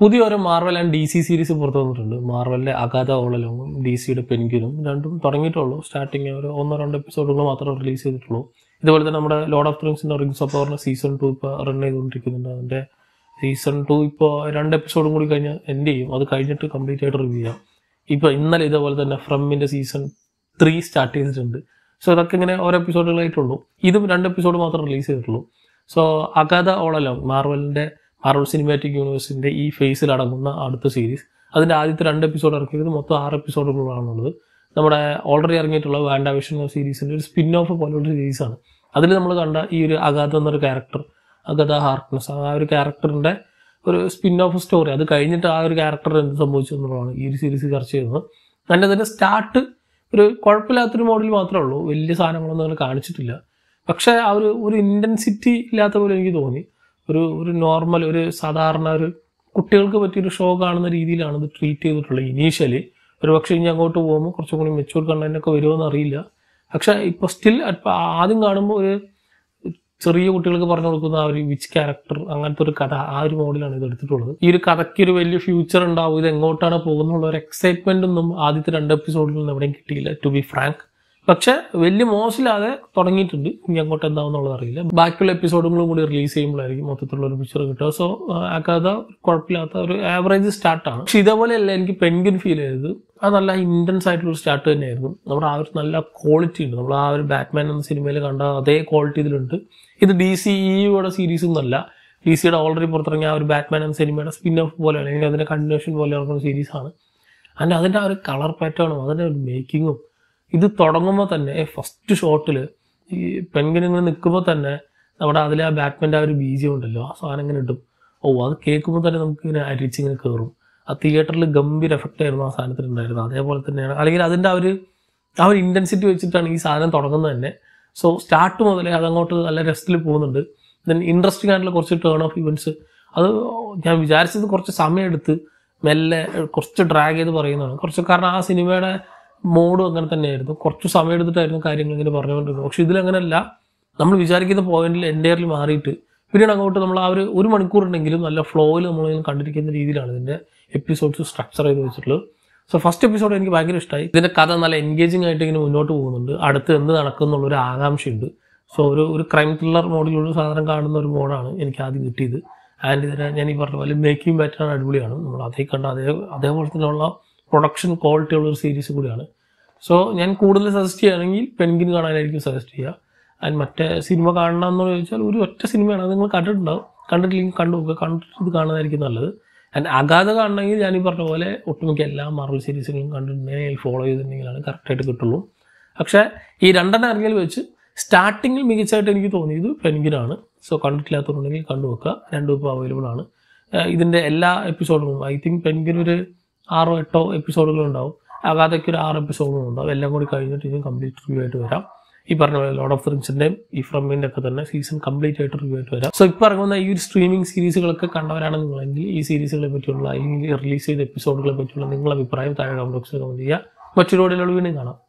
പുതിയൊരു Marvel and D C series പുറത്തു വന്നിട്ടുണ്ട് മാർവലിന്റെ അഗാധ ഓളലോങ്ങും ഡി സിയുടെ പെൻഗിലും രണ്ടും തുടങ്ങിയിട്ടുള്ളൂ സ്റ്റാർട്ടിങ് ഒരു ഒന്നോ രണ്ടോ എപ്പിസോഡുകൾ മാത്രമേ റിലീസ് ചെയ്തിട്ടുള്ളൂ ഇതുപോലെ തന്നെ നമ്മുടെ ലോർഡ് ഓഫ് റിങ്സിൻ്റെ റിങ്സ് ഓഫ് പവറിന്റെ സീസൺ ടു ഇപ്പോൾ റൺ ചെയ്തുകൊണ്ടിരിക്കുന്നുണ്ട് അതിന്റെ സീസൺ ടു ഇപ്പോൾ രണ്ട് എപ്പിസോഡും കൂടി കഴിഞ്ഞാൽ എൻഡ് ചെയ്യും അത് കഴിഞ്ഞിട്ട് കംപ്ലീറ്റ് ആയിട്ട് റിവ്യൂ ചെയ്യാം ഇപ്പോൾ ഇന്നലെ ഇതേപോലെ തന്നെ ഫ്രമിൻ്റെ സീസൺ ത്രീ സ്റ്റാർട്ട് ചെയ്തിട്ടുണ്ട് സോ ഇതൊക്കെ ഇങ്ങനെ ഓരോ എപ്പിസോഡുകളായിട്ടുള്ളൂ ഇതും രണ്ട് എപ്പിസോഡ് മാത്രം റിലീസ് ചെയ്തിട്ടുള്ളൂ സോ അഗാധ ഓളലോങ് മാർവലിന്റെ ആറോൾ സിനിമാറ്റിക് യൂണിവേഴ്സിന്റെ ഈ ഫേസിൽ അടങ്ങുന്ന അടുത്ത സീരീസ് അതിന്റെ ആദ്യത്തെ രണ്ട് എപ്പിസോഡ് ഇറക്കിയത് മൊത്തം ആറ് എപ്പിസോഡുകളാണുള്ളത് നമ്മുടെ ഓൾറെഡി ഇറങ്ങിയിട്ടുള്ള വിഷൻ സീരീസിന്റെ ഒരു സ്പിൻ ഓഫ് പോലുള്ള സീരീസാണ് അതിൽ നമ്മൾ കണ്ട ഈ ഒരു അഗാധ എന്നൊരു ക്യാരക്ടർ അഗത ഹാർക്നസ് ആ ഒരു ക്യാരക്ടറിന്റെ ഒരു സ്പിൻ ഓഫ് സ്റ്റോറി അത് കഴിഞ്ഞിട്ട് ആ ഒരു ക്യാരക്ടർ എന്ത് സംഭവിച്ചു എന്നുള്ളതാണ് ഈ ഒരു സീരീസ് ചർച്ച ചെയ്യുന്നത് അതിൻ്റെ തന്നെ സ്റ്റാർട്ട് ഒരു കുഴപ്പമില്ലാത്തൊരു മോഡൽ മാത്രമേ ഉള്ളൂ വലിയ സാധനങ്ങളൊന്നും അങ്ങനെ കാണിച്ചിട്ടില്ല പക്ഷേ ആ ഒരു ഒരു ഇൻറ്റൻസിറ്റി ഇല്ലാത്ത പോലെ എനിക്ക് തോന്നി ഒരു ഒരു നോർമൽ ഒരു സാധാരണ ഒരു കുട്ടികൾക്ക് പറ്റിയൊരു ഷോ കാണുന്ന രീതിയിലാണ് ഇത് ട്രീറ്റ് ചെയ്തിട്ടുള്ളത് ഇനീഷ്യലി ഒരു പക്ഷേ ഇനി അങ്ങോട്ട് പോകുമ്പോൾ കുറച്ചും കൂടി മെച്ചൂർ കണ്ടൻറ്റൊക്കെ വരുമോ അറിയില്ല പക്ഷെ ഇപ്പോൾ സ്റ്റിൽ ആദ്യം കാണുമ്പോൾ ഒരു ചെറിയ കുട്ടികൾക്ക് പറഞ്ഞു കൊടുക്കുന്ന ആ ഒരു വിച്ച് ക്യാരക്ടർ അങ്ങനത്തെ ഒരു കഥ ആ ഒരു മോഡലാണ് ഇത് എടുത്തിട്ടുള്ളത് ഈ ഒരു കഥയ്ക്ക് ഒരു വലിയ ഫ്യൂച്ചർ ഉണ്ടാവും ഇത് എങ്ങോട്ടാണ് പോകുന്നുള്ള ഒരു എക്സൈറ്റ്മെന്റ് ഒന്നും ആദ്യത്തെ രണ്ട് എപ്പിസോഡിൽ നിന്ന് എവിടെയും കിട്ടിയില്ല ടു ബി ഫ്രാങ്ക് പക്ഷെ വലിയ മോശമില്ലാതെ തുടങ്ങിയിട്ടുണ്ട് ഇനി അങ്ങോട്ട് എന്താവുന്നുള്ളത് അറിയില്ല ബാക്കിയുള്ള എപ്പിസോഡുകളും കൂടി റിലീസ് ചെയ്യുമ്പോഴായിരിക്കും മൊത്തത്തിലുള്ള ഒരു പിക്ചർ കിട്ടുക സോ ആ കഥ കുഴപ്പമില്ലാത്ത ഒരു ആവറേജ് സ്റ്റാർട്ടാണ് പക്ഷെ ഇതേപോലെയല്ല എനിക്ക് പെൻഗിൻ ഫീൽ ചെയ്തത് അത് നല്ല ഇൻറ്റൻസ് ആയിട്ടുള്ള സ്റ്റാർട്ട് തന്നെയായിരുന്നു നമ്മുടെ ആ ഒരു നല്ല ക്വാളിറ്റി ഉണ്ട് നമ്മൾ ആ ഒരു ബാറ്റ്മാൻ എന്ന സിനിമയിൽ കണ്ട അതേ ക്വാളിറ്റി ഇതിലുണ്ട് ഇത് ഡി സി ഇയുടെ സീരീസ് ഒന്നല്ല ഡി സിയുടെ ഓൾറെഡി പുറത്തിറങ്ങിയ ആ ഒരു ബാറ്റ്മാൻ എന്ന സിനിമയുടെ സ്പിൻ ഓഫ് പോലെയാണ് അല്ലെങ്കിൽ അതിൻ്റെ കണ്ടിന്യൂഷൻ പോലെ ഇറങ്ങുന്ന സീരീസാണ് അതിൻ്റെ അതിൻ്റെ ആ ഒരു കളർ പാറ്റേണും അതിൻ്റെ ഒരു മേക്കിങ്ങും ഇത് തുടങ്ങുമ്പോൾ തന്നെ ഫസ്റ്റ് ഷോട്ടിൽ ഈ പെൺകുഞ്ഞുങ്ങൾ നിൽക്കുമ്പോൾ തന്നെ നമ്മുടെ അതിലെ ആ ബാറ്റ്മെൻ്റെ ആ ഒരു ബീജം ഉണ്ടല്ലോ ആ സാധനം ഇങ്ങനെ ഇട്ടും ഓ അത് കേൾക്കുമ്പോൾ തന്നെ നമുക്ക് ഇങ്ങനെ അരിച്ചിങ്ങനെ കയറും ആ തിയേറ്ററിൽ ഗംഭീര എഫക്റ്റ് ആയിരുന്നു ആ സാധനത്തിന് ഉണ്ടായിരുന്നത് അതേപോലെ തന്നെയാണ് അല്ലെങ്കിൽ അതിൻ്റെ ആ ഒരു ആ ഒരു ഇൻറ്റൻസിറ്റി വെച്ചിട്ടാണ് ഈ സാധനം തുടങ്ങുന്നത് തന്നെ സോ സ്റ്റാർട്ട് മുതലേ അതങ്ങോട്ട് നല്ല രസത്തിൽ പോകുന്നുണ്ട് ദെൻ ഇൻട്രസ്റ്റിംഗ് ആയിട്ടുള്ള കുറച്ച് ടേൺ ഓഫ് ഇവൻറ്റ്സ് അത് ഞാൻ വിചാരിച്ചത് കുറച്ച് സമയം എടുത്ത് മെല്ലെ കുറച്ച് ഡ്രാഗ് ചെയ്ത് പറയുന്നതാണ് കുറച്ച് കാരണം ആ സിനിമയുടെ മോഡും അങ്ങനെ തന്നെയായിരുന്നു കുറച്ച് സമയം എടുത്തിട്ടായിരുന്നു കാര്യങ്ങൾ ഇങ്ങനെ പറഞ്ഞുകൊണ്ടിരുന്നത് പക്ഷെ ഇതിലങ്ങനല്ല നമ്മൾ വിചാരിക്കുന്ന പോയിന്റിൽ എൻ്റെയറിൽ മാറിയിട്ട് പിന്നീട് അങ്ങോട്ട് നമ്മൾ ആ ഒരു ഒരു ഉണ്ടെങ്കിലും നല്ല ഫ്ലോയിൽ നമ്മൾ കണ്ടിരിക്കുന്ന രീതിയിലാണ് ഇതിൻ്റെ എപ്പിസോഡ്സ് സ്ട്രക്ചർ ചെയ്ത് വെച്ചിട്ടുള്ളത് സോ ഫസ്റ്റ് എപ്പിസോഡ് എനിക്ക് ഭയങ്കര ഇഷ്ടമായി ഇതിൻ്റെ കഥ നല്ല എൻഗേജിങ് ആയിട്ട് ഇങ്ങനെ മുന്നോട്ട് പോകുന്നുണ്ട് അടുത്ത് എന്ത് നടക്കുന്നുള്ള ഒരു ആകാംക്ഷയുണ്ട് സോ ഒരു ഒരു ക്രൈം ത്രില്ലർ മോഡിലുള്ള സാധനം കാണുന്ന ഒരു മോഡാണ് എനിക്ക് ആദ്യം കിട്ടിയത് ആൻഡ് ഇതിനെ ഞാൻ ഈ പറഞ്ഞ പോലെ മേക്കിംഗ് ബാറ്റാണ് അടിപൊളിയാണ് നമ്മൾ അതേ കണ്ട അതേ അതേപോലെ തന്നെയുള്ള പ്രൊഡക്ഷൻ ക്വാളിറ്റി ഉള്ള ഒരു സീരീസ് കൂടിയാണ് സോ ഞാൻ കൂടുതൽ സജസ്റ്റ് ചെയ്യുകയാണെങ്കിൽ പെൻഗിൻ കാണാനായിരിക്കും സജസ്റ്റ് ചെയ്യുക ആൻഡ് മറ്റേ സിനിമ കാണണം എന്ന് ചോദിച്ചാൽ ഒരു ഒറ്റ സിനിമയാണ് അത് നിങ്ങൾ കണ്ടിട്ടുണ്ടാവും കണ്ടിട്ടില്ലെങ്കിൽ കണ്ടു നോക്കുക കണ്ടിട്ട് ഇത് കാണാനായിരിക്കും നല്ലത് ആൻഡ് അഗാധ കാണണമെങ്കിൽ ഞാൻ പറഞ്ഞ പോലെ ഒട്ടുമിക്ക എല്ലാ മാർവൽ സീരീസുകളും കണ്ടിട്ടുണ്ടെങ്കിൽ ഫോളോ ചെയ്തിട്ടുണ്ടെങ്കിലാണ് കറക്റ്റായിട്ട് കിട്ടുള്ളൂ പക്ഷേ ഈ രണ്ടെണ്ണം ഇറങ്ങിയിൽ വെച്ച് സ്റ്റാർട്ടിങ്ങിൽ മികച്ചതായിട്ട് എനിക്ക് തോന്നിയത് പെൻഗിനാണ് സോ കണ്ടിട്ടില്ലാത്തവരുണ്ടെങ്കിൽ കണ്ടു വെക്കുക രണ്ടും ഇപ്പോൾ അവൈലബിൾ ആണ് ഇതിൻ്റെ എല്ലാ എപ്പിസോഡുകളും ഐ തിങ്ക് പെൻഗിൻ ഒരു ആറോ എട്ടോ എപ്പിസോഡുകളുണ്ടാവും അഗാധയ്ക്ക് ഒരു ആറ് എപ്പിസോഡുകളുണ്ടാവും എല്ലാം കൂടി കഴിഞ്ഞിട്ട് ഇനി കംപ്ലീറ്റ് റിവ്യൂ ആയിട്ട് വരാം ഈ പറഞ്ഞ പോലെ ലോഡ് ഓഫ് റിംഗ്സിൻ്റെയും ഈ ഫ്രമിൻ്റെ ഒക്കെ തന്നെ സീസൺ കംപ്ലീറ്റ് ആയിട്ട് റിവ്യൂ ആയിട്ട് വരാം സോ ഇപ്പോൾ ഇറങ്ങുന്ന ഈ ഒരു സ്ട്രീമിംഗ് സീരീസുകളൊക്കെ കണ്ടവരാണ് നിങ്ങളെങ്കിൽ ഈ സീരീസുകളെ പറ്റിയുള്ള അല്ലെങ്കിൽ റിലീസ് ചെയ്ത എപ്പിസോഡുകളെ പറ്റിയുള്ള നിങ്ങളുടെ അഭിപ്രായം താഴെ കമൻറ്റ് ബോക്സിൽ കമന്റ് ചെയ്യുക മറ്റൊരു ഓടിയിലുള്ള വീണ്ടും കാണാം